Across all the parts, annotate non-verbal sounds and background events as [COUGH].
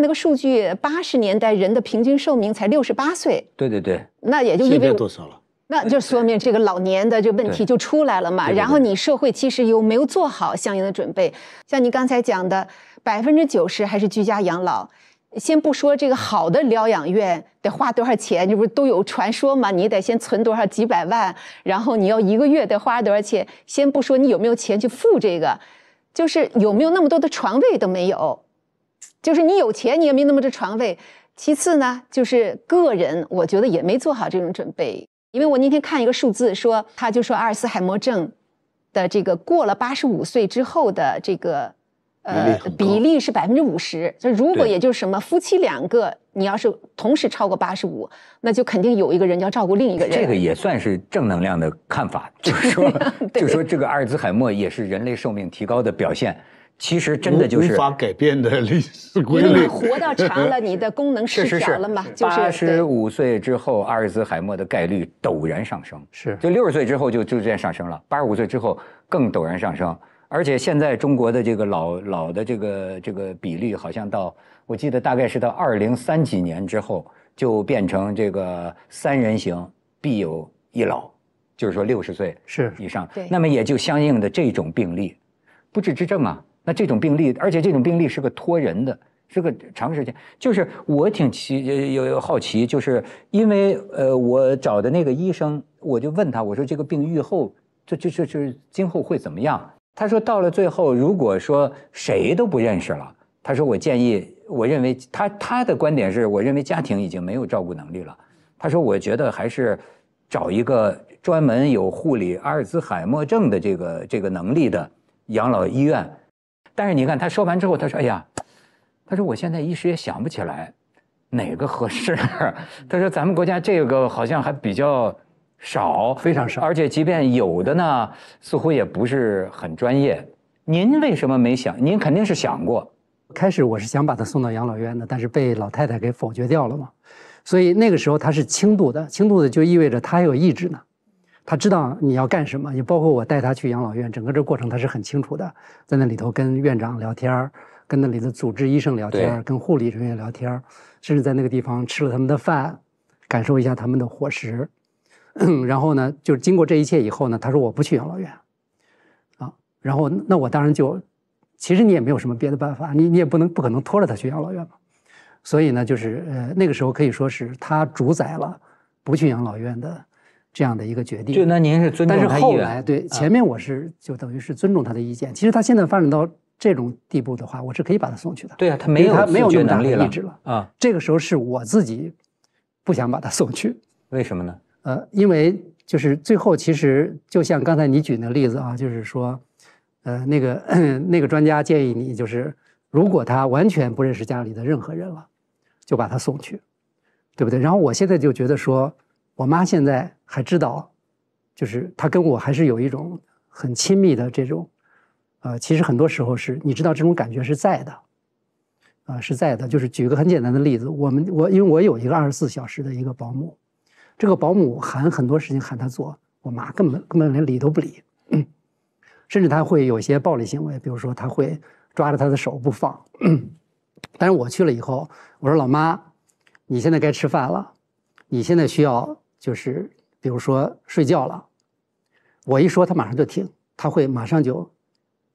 那个数据，八十年代人的平均寿命才六十八岁。对对对。那也就意味……着多少了？那就说明这个老年的这问题就出来了嘛。然后你社会其实有没有做好相应的准备？像你刚才讲的，百分之九十还是居家养老。先不说这个好的疗养院得花多少钱，这不是都有传说嘛？你得先存多少几百万，然后你要一个月得花多少钱？先不说你有没有钱去付这个，就是有没有那么多的床位都没有。就是你有钱，你也没那么多床位。其次呢，就是个人，我觉得也没做好这种准备。因为我那天看一个数字，说他就说阿尔茨海默症的这个过了八十五岁之后的这个呃比例是百分之五十。就如果也就是什么夫妻两个，你要是同时超过八十五，那就肯定有一个人要照顾另一个人。这个也算是正能量的看法，就是说，[LAUGHS] 就说这个阿尔兹海默也是人类寿命提高的表现。其实真的就是无法改变的历史规律。活到长了，你的功能 [LAUGHS] 失调了吗？八十五岁之后，阿尔兹海默的概率陡然上升。是，就六十岁之后就逐渐上升了，八十五岁之后更陡然上升。而且现在中国的这个老老的这个这个比例，好像到我记得大概是到二零三几年之后，就变成这个三人行必有一老，就是说六十岁是以上。对，那么也就相应的这种病例，不治之症啊。那这种病例，而且这种病例是个拖人的，是个长时间。就是我挺奇有有好奇，就是因为呃，我找的那个医生，我就问他，我说这个病愈后，就就就就今后会怎么样？他说到了最后，如果说谁都不认识了，他说我建议，我认为他他的观点是，我认为家庭已经没有照顾能力了。他说我觉得还是找一个专门有护理阿尔兹海默症的这个这个能力的养老医院。但是你看，他说完之后，他说：“哎呀，他说我现在一时也想不起来，哪个合适。[LAUGHS] ”他说：“咱们国家这个好像还比较少，非常少，而且即便有的呢，似乎也不是很专业。”您为什么没想？您肯定是想过。开始我是想把他送到养老院的，但是被老太太给否决掉了嘛。所以那个时候他是轻度的，轻度的就意味着他有意志呢。他知道你要干什么，也包括我带他去养老院，整个这过程他是很清楚的，在那里头跟院长聊天跟那里的主治医生聊天跟护理人员聊天甚至在那个地方吃了他们的饭，感受一下他们的伙食。[CLEARS THROAT] 然后呢，就是经过这一切以后呢，他说我不去养老院，啊，然后那我当然就，其实你也没有什么别的办法，你你也不能不可能拖着他去养老院嘛。所以呢，就是呃那个时候可以说是他主宰了不去养老院的。这样的一个决定，就那您是尊重但是后来，对前面我是就等于是尊重他的意见。其实他现在发展到这种地步的话，我是可以把他送去的。对啊，他没有他没有那么大的意志了啊。这个时候是我自己不想把他送去。为什么呢？呃，因为就是最后其实就像刚才你举那个例子啊，就是说，呃，那个 [CLEARS THROAT] 那个专家建议你，就是如果他完全不认识家里的任何人了，就把他送去，对不对？然后我现在就觉得说。我妈现在还知道，就是她跟我还是有一种很亲密的这种，呃，其实很多时候是你知道这种感觉是在的，啊，是在的。就是举个很简单的例子，我们我因为我有一个二十四小时的一个保姆，这个保姆喊很多事情喊她做，我妈根本根本连理都不理，甚至她会有些暴力行为，比如说她会抓着她的手不放。但是我去了以后，我说老妈，你现在该吃饭了，你现在需要。就是比如说睡觉了，我一说他马上就听，他会马上就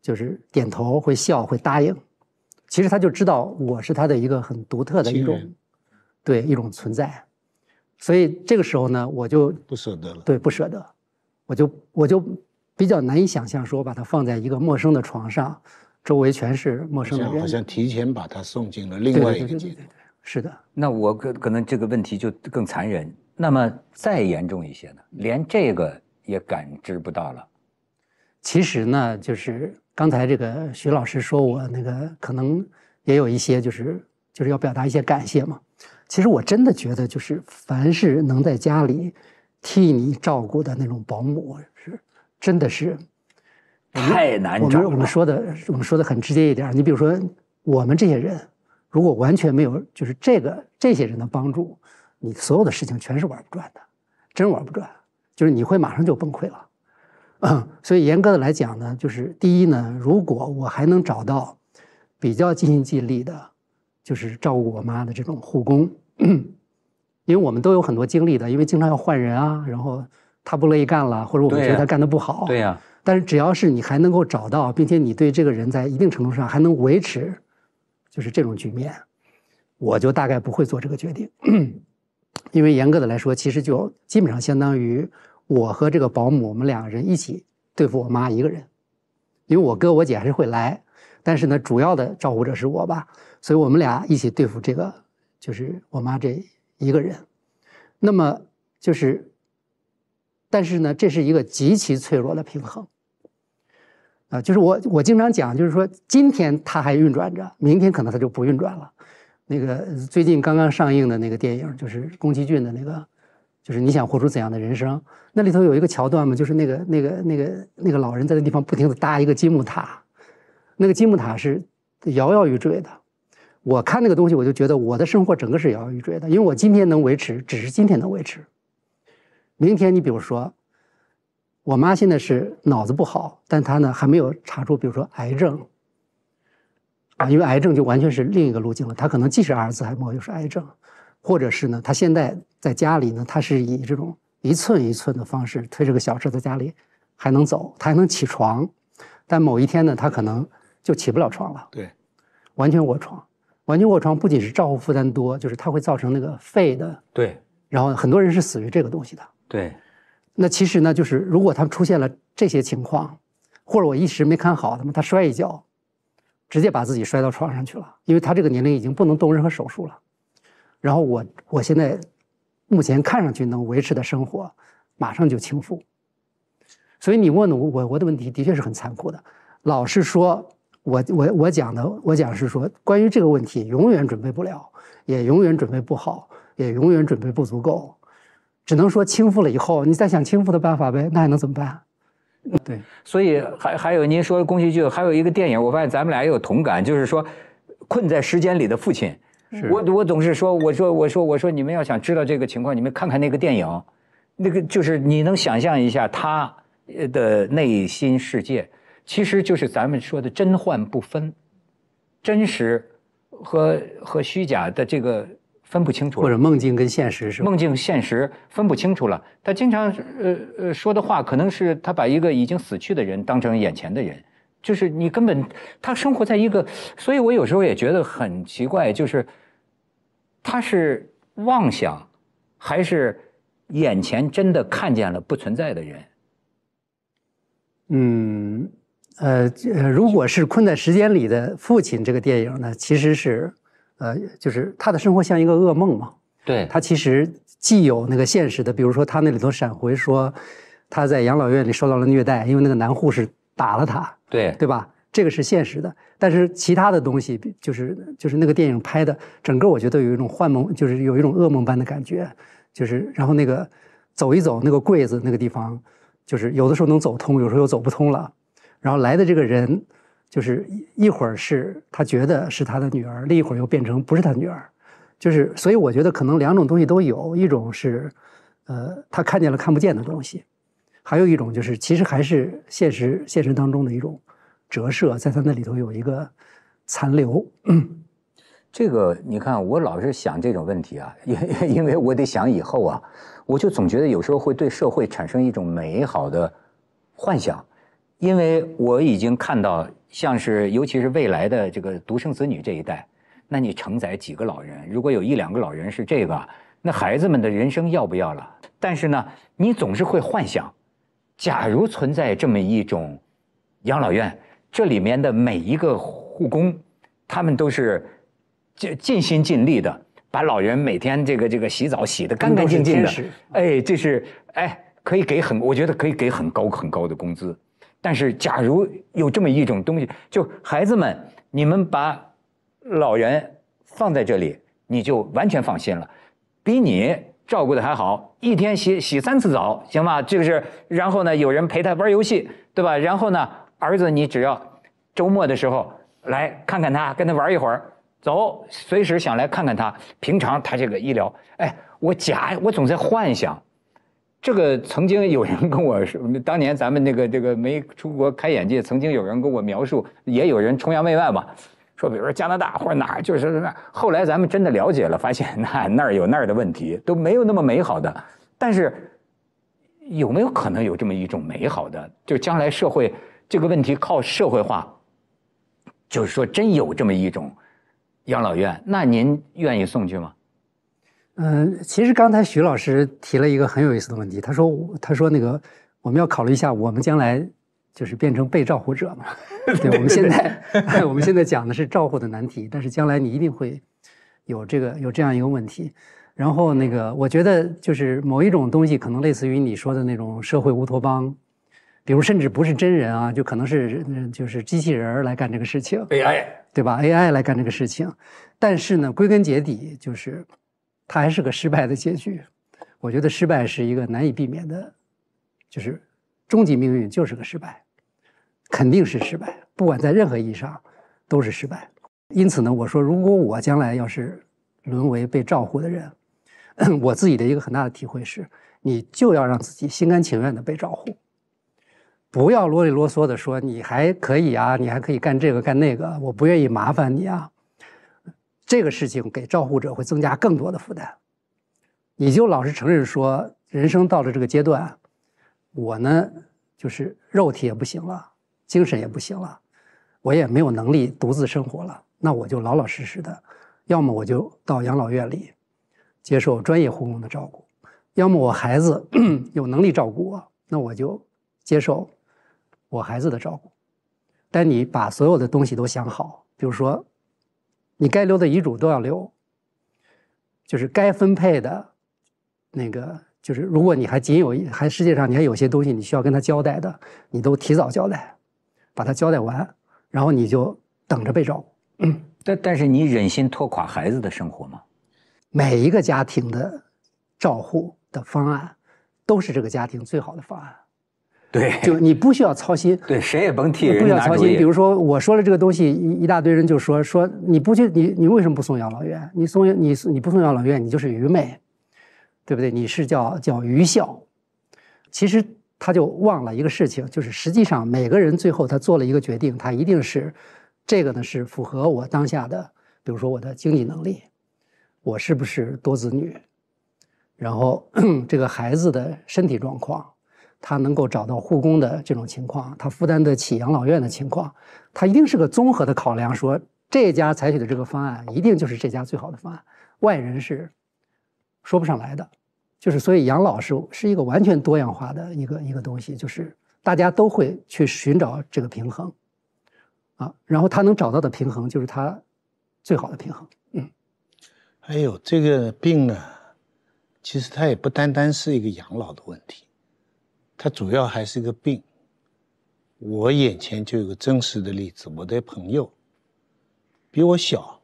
就是点头，会笑，会答应。其实他就知道我是他的一个很独特的一种，对一种存在。所以这个时候呢，我就不舍得，了。对不舍得，我就我就比较难以想象，说我把他放在一个陌生的床上，周围全是陌生的人，好像提前把他送进了另外，一个对对是的。那我可可能这个问题就更残忍。那么再严重一些呢？连这个也感知不到了。其实呢，就是刚才这个徐老师说我那个可能也有一些，就是就是要表达一些感谢嘛。其实我真的觉得，就是凡是能在家里替你照顾的那种保姆，是真的是太难。我们我们说的，我们说的很直接一点。你比如说，我们这些人如果完全没有就是这个这些人的帮助。你所有的事情全是玩不转的，真玩不转，就是你会马上就崩溃了。所以严格的来讲呢，就是第一呢，如果我还能找到比较尽心尽力的，就是照顾我妈的这种护工，[CLEARS THROAT] 因为我们都有很多经历的，因为经常要换人啊，然后他不乐意干了，或者我们觉得他干的不好，对呀。但是只要是你还能够找到，并且你对这个人在一定程度上还能维持，就是这种局面，我就大概不会做这个决定。[CLEARS THROAT] 因为严格的来说，其实就基本上相当于我和这个保姆，我们两个人一起对付我妈一个人。因为我哥我姐还是会来，但是呢，主要的照顾者是我吧，所以我们俩一起对付这个就是我妈这一个人。那么就是，但是呢，这是一个极其脆弱的平衡啊！就是我我经常讲，就是说今天它还运转着，明天可能它就不运转了。那个最近刚刚上映的那个电影，就是宫崎骏的那个，就是你想活出怎样的人生？那里头有一个桥段嘛，就是那个那个那个那个老人在那地方不停地搭一个积木塔，那个积木塔是摇摇欲坠的。我看那个东西，我就觉得我的生活整个是摇摇欲坠的，因为我今天能维持，只是今天能维持。明天你比如说，我妈现在是脑子不好，但她呢还没有查出，比如说癌症。啊，因为癌症就完全是另一个路径了。他可能既是阿尔茨海默，又是癌症，或者是呢，他现在在家里呢，他是以这种一寸一寸的方式推着个小车，在家里还能走，他还能起床，但某一天呢，他可能就起不了床了。对，完全卧床，完全卧床不仅是照顾负担多，就是它会造成那个肺的对，然后很多人是死于这个东西的。对，那其实呢，就是如果他们出现了这些情况，或者我一时没看好他们，他摔一跤。直接把自己摔到床上去了，因为他这个年龄已经不能动任何手术了。然后我我现在目前看上去能维持的生活，马上就倾覆。所以你问的我，我我的问题的确是很残酷的。老是说我我我讲的，我讲是说关于这个问题，永远准备不了，也永远准备不好，也永远准备不足够，只能说倾覆了以后，你再想倾覆的办法呗，那还能怎么办？对，所以还还有您说宫崎骏还有一个电影，我发现咱们俩也有同感，就是说，困在时间里的父亲，我我总是说，我说我说我说，你们要想知道这个情况，你们看看那个电影，那个就是你能想象一下他的内心世界，其实就是咱们说的真幻不分，真实和和虚假的这个。分不清楚，或者梦境跟现实是梦境、现实分不清楚了。他经常呃呃说的话，可能是他把一个已经死去的人当成眼前的人，就是你根本他生活在一个。所以我有时候也觉得很奇怪，就是他是妄想，还是眼前真的看见了不存在的人？嗯，呃，如果是困在时间里的父亲这个电影呢，其实是。呃，就是他的生活像一个噩梦嘛。对他其实既有那个现实的，比如说他那里头闪回说他在养老院里受到了虐待，因为那个男护士打了他。对，对吧？这个是现实的，但是其他的东西就是就是那个电影拍的，整个我觉得有一种幻梦，就是有一种噩梦般的感觉。就是然后那个走一走那个柜子那个地方，就是有的时候能走通，有时候又走不通了。然后来的这个人。就是一会儿是他觉得是他的女儿，另一会儿又变成不是他女儿，就是所以我觉得可能两种东西都有一种是，呃，他看见了看不见的东西，还有一种就是其实还是现实现实当中的一种折射，在他那里头有一个残留。[COUGHS] 这个你看，我老是想这种问题啊，因因为我得想以后啊，我就总觉得有时候会对社会产生一种美好的幻想，因为我已经看到。像是尤其是未来的这个独生子女这一代，那你承载几个老人？如果有一两个老人是这个，那孩子们的人生要不要了？但是呢，你总是会幻想，假如存在这么一种养老院，这里面的每一个护工，他们都是尽尽心尽力的，把老人每天这个这个洗澡洗得干干净净的。哎，这是哎，可以给很，我觉得可以给很高很高的工资。但是假如有这么一种东西，就孩子们，你们把老人放在这里，你就完全放心了，比你照顾的还好，一天洗洗三次澡，行吧？这个是，然后呢，有人陪他玩游戏，对吧？然后呢，儿子，你只要周末的时候来看看他，跟他玩一会儿，走，随时想来看看他。平常他这个医疗，哎，我假，我总在幻想。这个曾经有人跟我说，当年咱们那个这个没出国开眼界，曾经有人跟我描述，也有人崇洋媚外吧，说比如说加拿大或者哪儿，就是那后来咱们真的了解了，发现那那儿有那儿的问题，都没有那么美好的。但是有没有可能有这么一种美好的，就将来社会这个问题靠社会化，就是说真有这么一种养老院，那您愿意送去吗？嗯，其实刚才徐老师提了一个很有意思的问题，他说，他说那个我们要考虑一下，我们将来就是变成被照护者嘛？[LAUGHS] 对，我们现在 [LAUGHS] 我们现在讲的是照护的难题，但是将来你一定会有这个有这样一个问题。然后那个我觉得就是某一种东西可能类似于你说的那种社会乌托邦，比如甚至不是真人啊，就可能是就是机器人儿来干这个事情，AI 对吧？AI 来干这个事情，但是呢，归根结底就是。他还是个失败的结局，我觉得失败是一个难以避免的，就是终极命运就是个失败，肯定是失败，不管在任何意义上都是失败。因此呢，我说如果我将来要是沦为被照护的人，[CLEARS THROAT] 我自己的一个很大的体会是，你就要让自己心甘情愿的被照护，不要啰里啰嗦的说你还可以啊，你还可以干这个干那个，我不愿意麻烦你啊。这个事情给照护者会增加更多的负担，你就老实承认说，人生到了这个阶段，我呢就是肉体也不行了，精神也不行了，我也没有能力独自生活了，那我就老老实实的，要么我就到养老院里接受专业护工的照顾，要么我孩子 [CLEARS THROAT] 有能力照顾我，那我就接受我孩子的照顾。但你把所有的东西都想好，比如说。你该留的遗嘱都要留，就是该分配的，那个就是如果你还仅有还世界上你还有些东西你需要跟他交代的，你都提早交代，把它交代完，然后你就等着被照顾。但但是你忍心拖垮孩子的生活吗？每一个家庭的照护的方案，都是这个家庭最好的方案。对，[LAUGHS] 就你不需要操心。[LAUGHS] 对，谁也甭替人操心。比如说，我说了这个东西，一大堆人就说说你不去，你你为什么不送养老院？你送你你不送养老院，你就是愚昧，对不对？你是叫叫愚孝。其实他就忘了一个事情，就是实际上每个人最后他做了一个决定，他一定是这个呢是符合我当下的，比如说我的经济能力，我是不是多子女，然后 [CLEARS THROAT] 这个孩子的身体状况。他能够找到护工的这种情况，他负担得起养老院的情况，他一定是个综合的考量。说这家采取的这个方案，一定就是这家最好的方案。外人是说不上来的，就是所以养老是是一个完全多样化的一个一个东西，就是大家都会去寻找这个平衡啊。然后他能找到的平衡，就是他最好的平衡。嗯，还有这个病呢，其实它也不单单是一个养老的问题。它主要还是个病。我眼前就有个真实的例子，我的朋友比我小，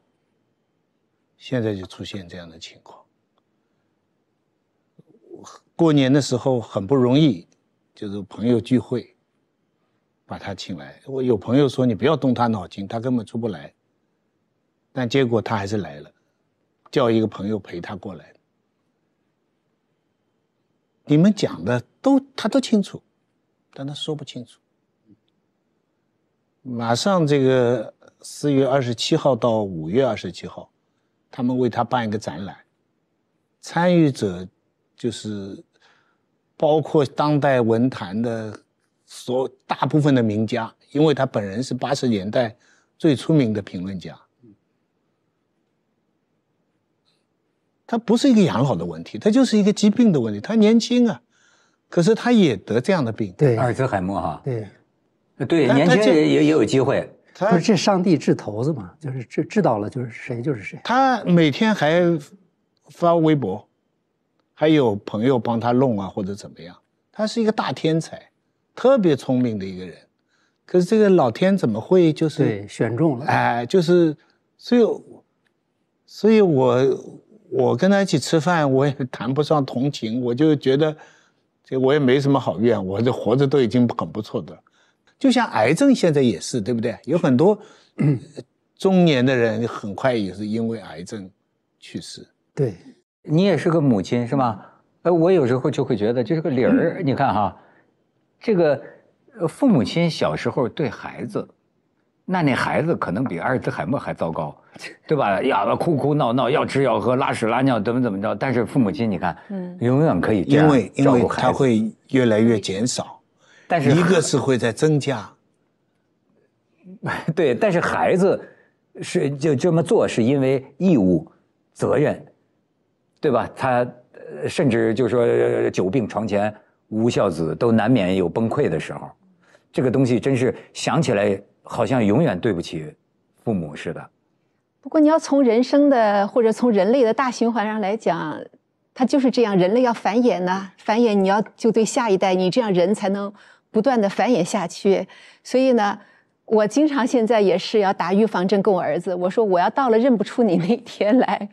现在就出现这样的情况。过年的时候很不容易，就是朋友聚会，把他请来。我有朋友说你不要动他脑筋，他根本出不来。但结果他还是来了，叫一个朋友陪他过来。你们讲的都他都清楚，但他说不清楚。马上这个四月二十七号到五月二十七号，他们为他办一个展览，参与者就是包括当代文坛的所大部分的名家，因为他本人是八十年代最出名的评论家。他不是一个养老的问题，他就是一个疾病的问题。他年轻啊，可是他也得这样的病。对，阿尔兹海默哈。对，对，年轻人也也有机会。不是这上帝掷骰子嘛，就是掷掷到了就是谁就是谁。他每天还发微博，还有朋友帮他弄啊或者怎么样。他是一个大天才，特别聪明的一个人。可是这个老天怎么会就是选中了？哎，就是，所以，所以我。我跟他一起吃饭，我也谈不上同情，我就觉得，这我也没什么好怨，我这活着都已经很不错的。就像癌症现在也是，对不对？有很多 [CLEARS THROAT] 中年的人很快也是因为癌症去世。对，你也是个母亲是吗？呃，我有时候就会觉得，就是个理儿。你看哈，这个父母亲小时候对孩子。那那孩子可能比阿尔兹海默还糟糕，对吧？哑巴哭哭闹闹，要吃要喝，拉屎拉尿，怎么怎么着？但是父母亲，你看，嗯，永远可以因为，因为他会越来越减少，但是一个是会在增加。[LAUGHS] 对，但是孩子，是就这么做，是因为义务责任，对吧？他甚至就说“久病床前无孝子”，都难免有崩溃的时候。这个东西真是想起来。好像永远对不起父母似的。不过你要从人生的或者从人类的大循环上来讲，它就是这样。人类要繁衍呢，繁衍你要就对下一代，你这样人才能不断的繁衍下去。所以呢，我经常现在也是要打预防针跟我儿子，我说我要到了认不出你那天来，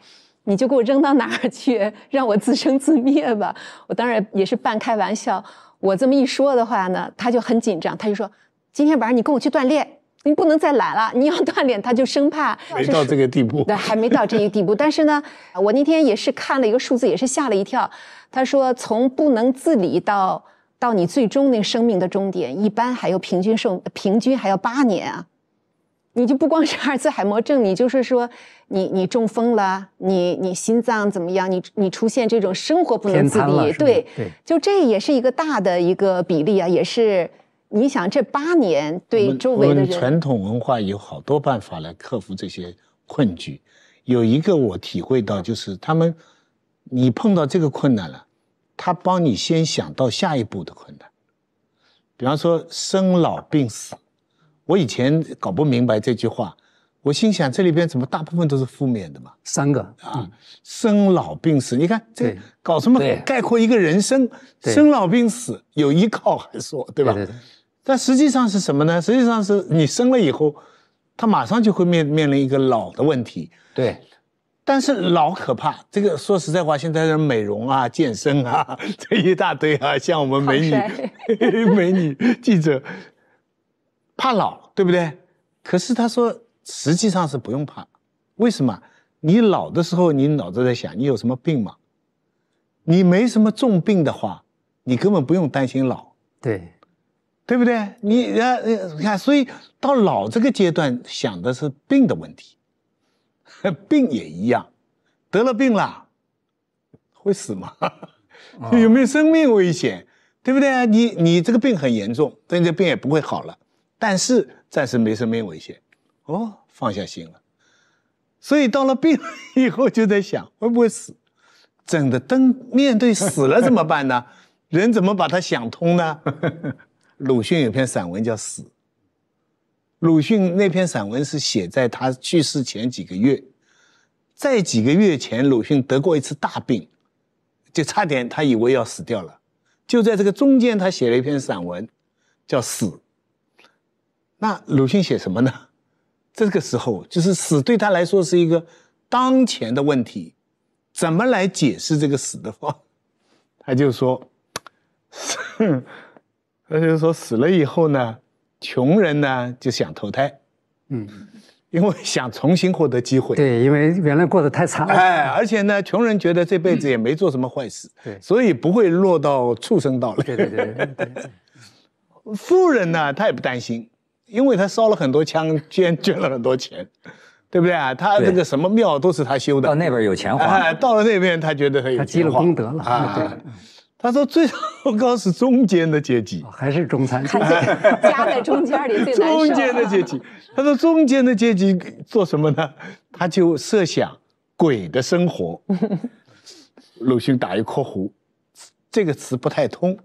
你就给我扔到哪儿去，让我自生自灭吧。我当然也是半开玩笑。我这么一说的话呢，他就很紧张，他就说今天晚上你跟我去锻炼。你不能再懒了，你要锻炼。他就生怕没到这个地步，对，还没到这一地步。但是呢，我那天也是看了一个数字，也是吓了一跳。他说，从不能自理到到你最终那个生命的终点，一般还有平均寿平均还要八年啊。你就不光是阿尔茨海默症，你就是说，你你中风了，你你心脏怎么样？你你出现这种生活不能自理，对对，就这也是一个大的一个比例啊，也是。你想这八年对周围的人，传统文化有好多办法来克服这些困局。有一个我体会到，就是他们，你碰到这个困难了，他帮你先想到下一步的困难。比方说生老病死，我以前搞不明白这句话，我心想这里边怎么大部分都是负面的嘛？三个啊，生老病死，你看这搞什么概括一个人生？生老病死有依靠还说对吧？但实际上是什么呢？实际上是你生了以后，他马上就会面面临一个老的问题。对，但是老可怕。这个说实在话，现在的美容啊、健身啊，[LAUGHS] 这一大堆啊，像我们美女、[LAUGHS] 美女记者，怕老，对不对？可是他说，实际上是不用怕。为什么？你老的时候，你脑子在想你有什么病吗？你没什么重病的话，你根本不用担心老。对。对不对？你啊，你看，所以到老这个阶段，想的是病的问题，病也一样，得了病了，会死吗？[LAUGHS] 有没有生命危险？对不对？你你这个病很严重，但你这病也不会好了，但是暂时没生命危险，哦，放下心了。所以到了病以后，就在想会不会死，真的，灯面对死了怎么办呢？人怎么把它想通呢？鲁迅有篇散文叫《死》。鲁迅那篇散文是写在他去世前几个月，在几个月前，鲁迅得过一次大病，就差点他以为要死掉了。就在这个中间，他写了一篇散文，叫《死》。那鲁迅写什么呢？这个时候，就是死对他来说是一个当前的问题，怎么来解释这个死的话？他就说：“ [LAUGHS] 就是说死了以后呢，穷人呢就想投胎，嗯，因为 [LAUGHS] 想重新获得机会。对，因为原来过得太差。哎，而且呢，穷人觉得这辈子也没做什么坏事，对，所以不会落到畜生道了。对对对对。富人呢，他也不担心，因为他烧了很多枪，捐捐了很多钱，对不对啊？他这个什么庙都是他修的。到那边有钱花。哎，到了那边他觉得很有。他积了功德了。啊，对。他说：“最糕是中间的阶级，还是中产阶级？夹在中间里最难受。中间的阶级，他说中间的阶级做什么呢？他就设想鬼的生活。鲁迅打一括弧，这个词不太通，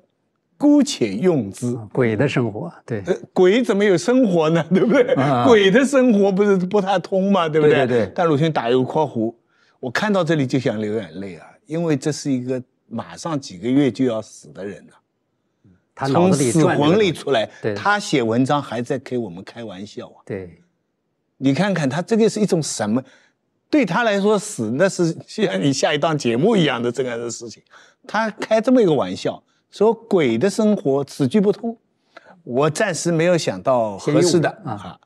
姑且用之。鬼的生活，对，鬼怎么有生活呢？[LAUGHS] 对不对？鬼的生活不是不太通嘛？对不对？对？但鲁迅打一个括弧，我看到这里就想流眼泪啊，因为这是一个。”马上几个月就要死的人了，从死魂里出来，他写文章还在给我们开玩笑啊！对，你看看他这个是一种什么？对他来说，死那是就像你下一档节目一样的这样的事情。他开这么一个玩笑，说鬼的生活，此句不通，我暂时没有想到合适的啊。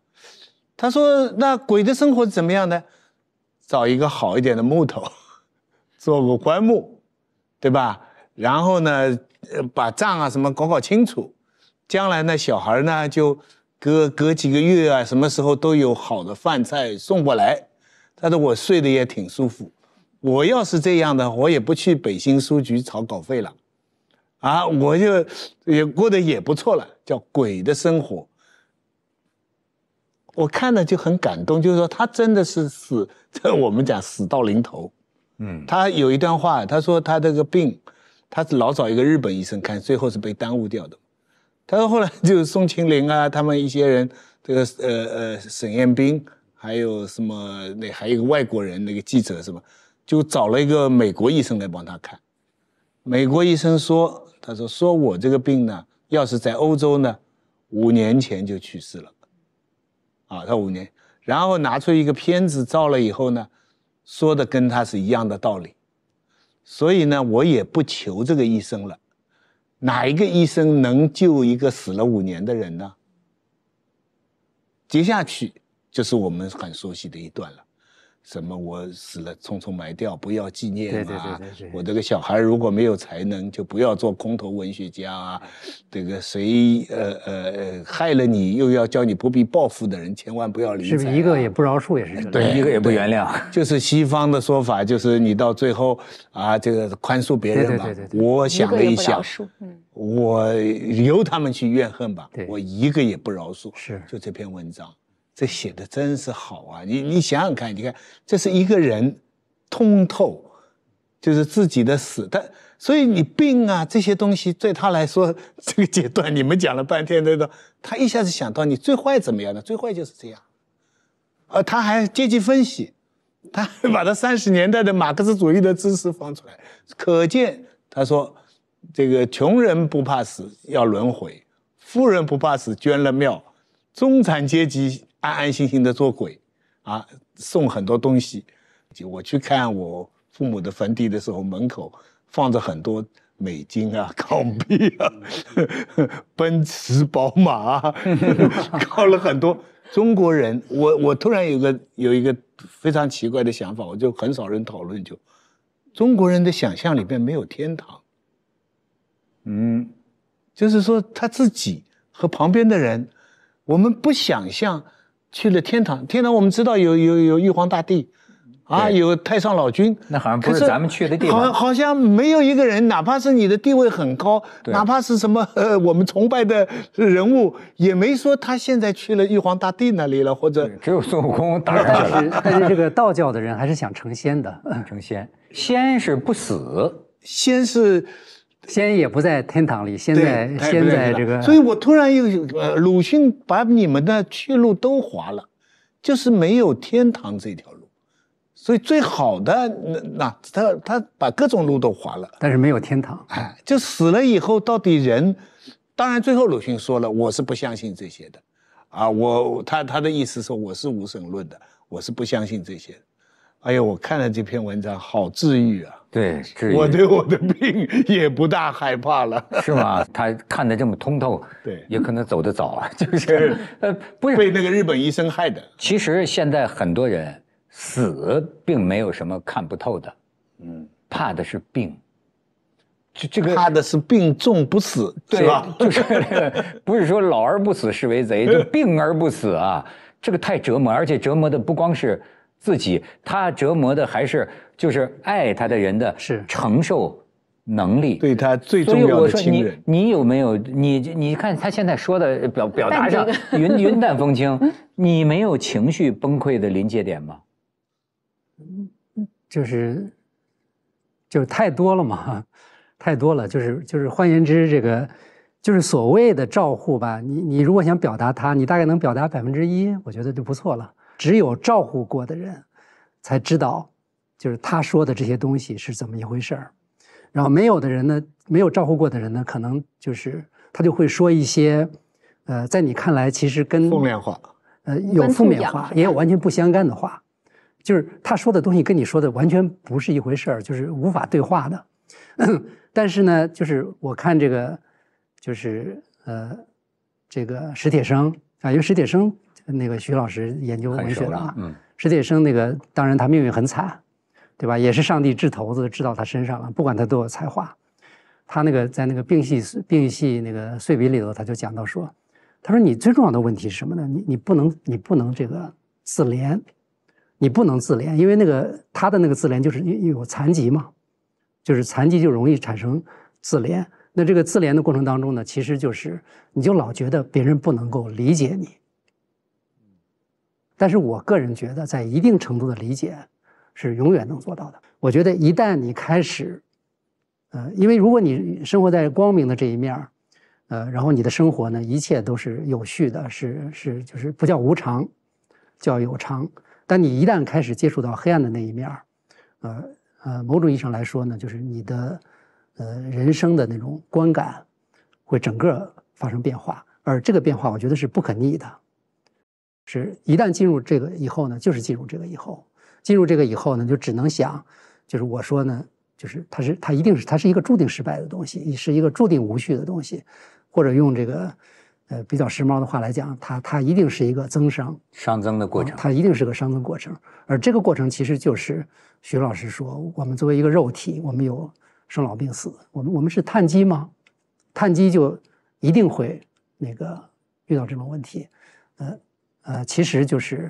他说：“那鬼的生活怎么样呢？找一个好一点的木头，[LAUGHS] 做个棺木。”对吧？然后呢，把账啊什么搞搞清楚，将来呢小孩呢就隔隔几个月啊，什么时候都有好的饭菜送过来。他说我睡得也挺舒服，我要是这样的，我也不去北新书局炒稿费了，啊，我就也过得也不错了，叫鬼的生活。我看了就很感动，就是说他真的是死，我们讲死到临头。嗯，他有一段话，他说他这个病，他是老找一个日本医生看，最后是被耽误掉的。他说后来就是宋庆龄啊，他们一些人，这个呃呃沈彦冰，还有什么那还有一个外国人那个记者是吧，就找了一个美国医生来帮他看。美国医生说，他说说我这个病呢，要是在欧洲呢，五年前就去世了。啊，他五年，然后拿出一个片子照了以后呢。说的跟他是一样的道理，所以呢，我也不求这个医生了。哪一个医生能救一个死了五年的人呢？接下去就是我们很熟悉的一段了。什么？我死了，匆匆埋掉，不要纪念啊。我这个小孩如果没有才能，就不要做空头文学家啊。这个谁呃呃呃害了你，又要叫你不必报复的人，千万不要理是不是一个也不饶恕也是对，一个也不原谅。就是西方的说法，就是你到最后啊，这个宽恕别人吧。对对对对。我想了一想，我由他们去怨恨吧。对。我一个也不饶恕。是。就这篇文章。这写的真是好啊！你你想想看，你看，这是一个人，通透，就是自己的死。但所以你病啊这些东西对他来说这个阶段，你们讲了半天的个他一下子想到你最坏怎么样的，最坏就是这样，啊，他还阶级分析，他还把他三十年代的马克思主义的知识放出来，可见他说，这个穷人不怕死要轮回，富人不怕死捐了庙，中产阶级。安安心心的做鬼，啊，送很多东西。就我去看我父母的坟地的时候，门口放着很多美金啊、[LAUGHS] 港币啊、[LAUGHS] 奔驰、宝马啊，[LAUGHS] 搞了很多。中国人，我我突然有个有一个非常奇怪的想法，我就很少人讨论，就中国人的想象里边没有天堂。嗯，就是说他自己和旁边的人，我们不想象。去了天堂，天堂我们知道有有有玉皇大帝，啊，有太上老君。那好像不是咱们去的地方。好像没有一个人，哪怕是你的地位很高，哪怕是什么 [LAUGHS] 呃我们崇拜的人物，也没说他现在去了玉皇大帝那里了，或者只有孙悟空。去了。但是这个道教的人还是想成仙的，成仙，仙是不死，仙是。先也不在天堂里，现在现在这个，所以我突然又呃，鲁迅把你们的去路都划了，就是没有天堂这条路，所以最好的那那他他把各种路都划了，但是没有天堂，哎，就死了以后到底人，当然最后鲁迅说了，我是不相信这些的，啊，我他他的意思是我是无神论的，我是不相信这些，哎呦，我看了这篇文章好治愈啊。对，我对我的病也不大害怕了，是吗？他看得这么通透，对，也可能走得早啊，[LAUGHS] 就是呃，不是被那个日本医生害的。其实现在很多人死并没有什么看不透的，嗯，怕的是病，这这个怕的是病重不死，是吧？[LAUGHS] 就是不是说老而不死是为贼，[LAUGHS] 就病而不死啊，这个太折磨，而且折磨的不光是自己，他折磨的还是。就是爱他的人的承受能力，对他最重要的亲人，你有没有？你你看他现在说的表表达上云云淡风轻，[LAUGHS] 你没有情绪崩溃的临界点吗？嗯，就是，就是太多了嘛，太多了。就是就是换言之，这个就是所谓的照护吧。你你如果想表达他，你大概能表达百分之一，我觉得就不错了。只有照护过的人，才知道。就是他说的这些东西是怎么一回事儿，然后没有的人呢，没有招呼过的人呢，可能就是他就会说一些，呃，在你看来其实跟负面化，呃，有负面化，也有完全不相干的话，就是他说的东西跟你说的完全不是一回事儿，就是无法对话的。[CLEARS THROAT] 但是呢，就是我看这个，就是呃，这个史铁生啊，因为史铁生那个徐老师研究文学的啊，嗯，史铁生那个当然他命运很惨。对吧？也是上帝掷骰子掷到他身上了，不管他多有才华，他那个在那个病系病系那个碎笔里头，他就讲到说，他说你最重要的问题是什么呢？你你不能你不能这个自怜，你不能自怜，因为那个他的那个自怜就是因为有残疾嘛，就是残疾就容易产生自怜。那这个自怜的过程当中呢，其实就是你就老觉得别人不能够理解你，但是我个人觉得在一定程度的理解。是永远能做到的。我觉得，一旦你开始，呃，因为如果你生活在光明的这一面呃，然后你的生活呢，一切都是有序的，是是，就是不叫无常，叫有常。但你一旦开始接触到黑暗的那一面呃呃，某种意义上来说呢，就是你的，呃，人生的那种观感会整个发生变化。而这个变化，我觉得是不可逆的，是一旦进入这个以后呢，就是进入这个以后。进入这个以后呢，就只能想，就是我说呢，就是它是它一定是它是一个注定失败的东西，是一个注定无序的东西，或者用这个呃比较时髦的话来讲，它它一定是一个增伤熵增的过程，它一定是个熵增过程，而这个过程其实就是徐老师说，我们作为一个肉体，我们有生老病死，我们我们是碳基吗？碳基就一定会那个遇到这种问题，呃呃，其实就是。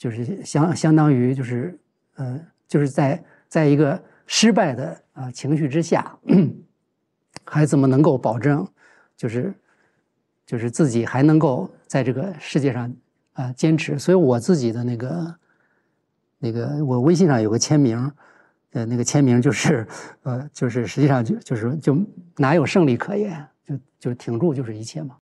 就是相相当于就是，呃，就是在在一个失败的啊情绪之下，[CLEARS THROAT] 还怎么能够保证，就是，就是自己还能够在这个世界上啊坚持？所以我自己的那个，那个我微信上有个签名，呃，那个签名就是，呃，就是实际上就就是就哪有胜利可言？就就挺住就是一切嘛。